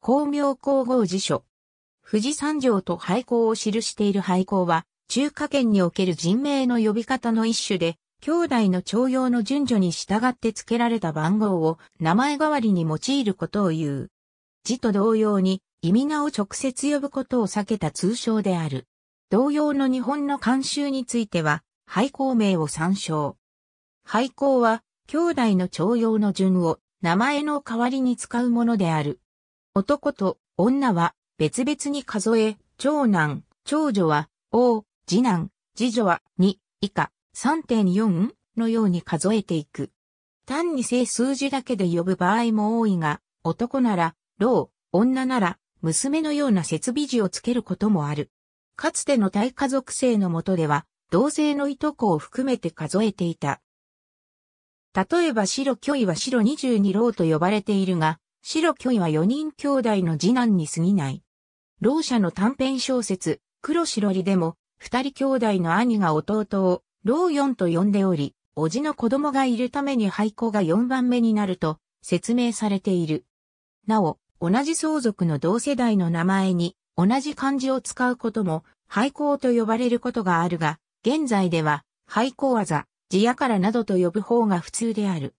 公明皇后辞書。富士山城と廃校を記している廃校は、中華圏における人名の呼び方の一種で、兄弟の徴用の順序に従って付けられた番号を名前代わりに用いることを言う。字と同様に、意味名を直接呼ぶことを避けた通称である。同様の日本の慣習については、廃校名を参照。廃校は、兄弟の徴用の順を名前の代わりに使うものである。男と女は別々に数え、長男、長女は、王、次男、次女は2以下3.4のように数えていく。単に正数字だけで呼ぶ場合も多いが、男なら、老、女なら、娘のような設備字をつけることもある。かつての大家族制のもとでは、同性のいとこを含めて数えていた。例えば白巨位は白22老と呼ばれているが、白巨位は4人兄弟の次男に過ぎない。老者の短編小説、黒白りでも、二人兄弟の兄が弟を、老四と呼んでおり、叔父の子供がいるために廃校が4番目になると説明されている。なお、同じ相続の同世代の名前に同じ漢字を使うことも廃校と呼ばれることがあるが、現在では廃校技、字やからなどと呼ぶ方が普通である。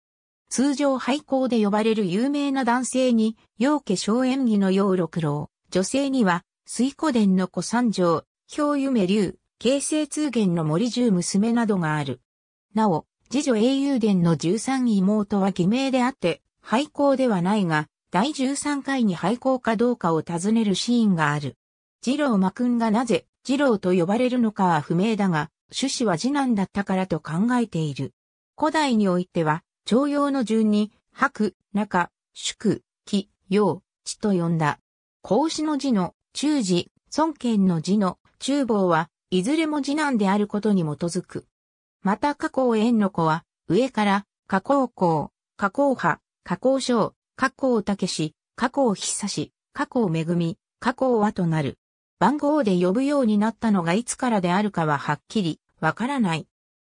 通常廃校で呼ばれる有名な男性に、陽家小演技の陽六郎、女性には、水古殿の子三条、氷夢竜、京成通元の森十娘などがある。なお、次女英雄殿の十三妹は偽名であって、廃校ではないが、第十三回に廃校かどうかを尋ねるシーンがある。次郎真君がなぜ、次郎と呼ばれるのかは不明だが、趣旨は次男だったからと考えている。古代においては、徴用の順に、白、中、宿、木、陽、地と呼んだ。孔子の字の中字、孫権の字の中坊は、いずれも次男であることに基づく。また加工縁の子は、上から、加工孔、加工派、加工省、加工武士、加工久し、加工恵み、加工はとなる。番号で呼ぶようになったのがいつからであるかははっきりわからない。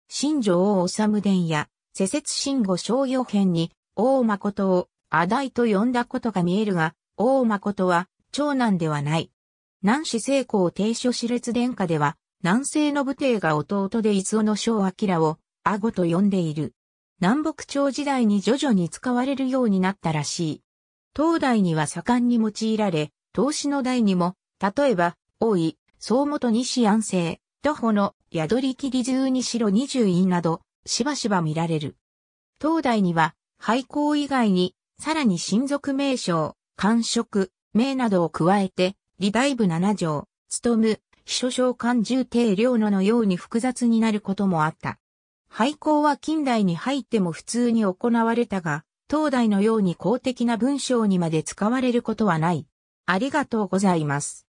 新庄を治伝や施設信号商用編に、王誠を、阿大と呼んだことが見えるが、王誠は、長男ではない。南市成功提所し烈殿下では、南西の武帝が弟で伊豆の小明を、阿ゴと呼んでいる。南北朝時代に徐々に使われるようになったらしい。東大には盛んに用いられ、投資の代にも、例えば、大井、総元西安政、徒歩の宿り切り十二城二十院など、しばしば見られる。東大には、廃校以外に、さらに親族名称、官職、名などを加えて、リバイブ7条、務む、秘書召喚重定領ののように複雑になることもあった。廃校は近代に入っても普通に行われたが、東大のように公的な文章にまで使われることはない。ありがとうございます。